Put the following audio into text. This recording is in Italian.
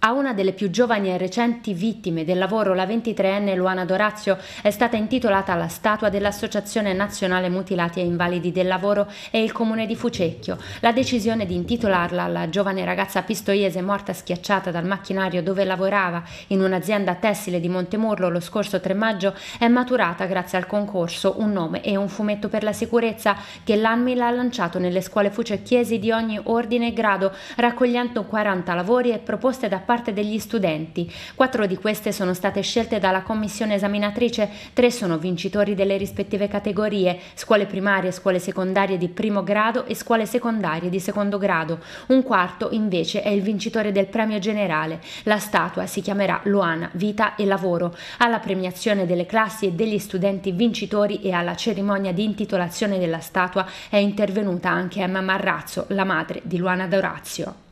A una delle più giovani e recenti vittime del lavoro, la 23enne Luana Dorazio, è stata intitolata la statua dell'Associazione Nazionale Mutilati e Invalidi del Lavoro e il Comune di Fucecchio. La decisione di intitolarla alla giovane ragazza pistoiese morta schiacciata dal macchinario dove lavorava in un'azienda tessile di Montemurlo lo scorso 3 maggio è maturata grazie al concorso Un nome e un fumetto per la sicurezza che l'ANMIL ha lanciato nelle scuole fucecchiesi di ogni ordine e grado, raccogliendo 40 lavori e proposte da parte degli studenti. Quattro di queste sono state scelte dalla commissione esaminatrice, tre sono vincitori delle rispettive categorie, scuole primarie, scuole secondarie di primo grado e scuole secondarie di secondo grado. Un quarto invece è il vincitore del premio generale. La statua si chiamerà Luana, Vita e Lavoro. Alla premiazione delle classi e degli studenti vincitori e alla cerimonia di intitolazione della statua è intervenuta anche Emma Marrazzo, la madre di Luana Dorazio.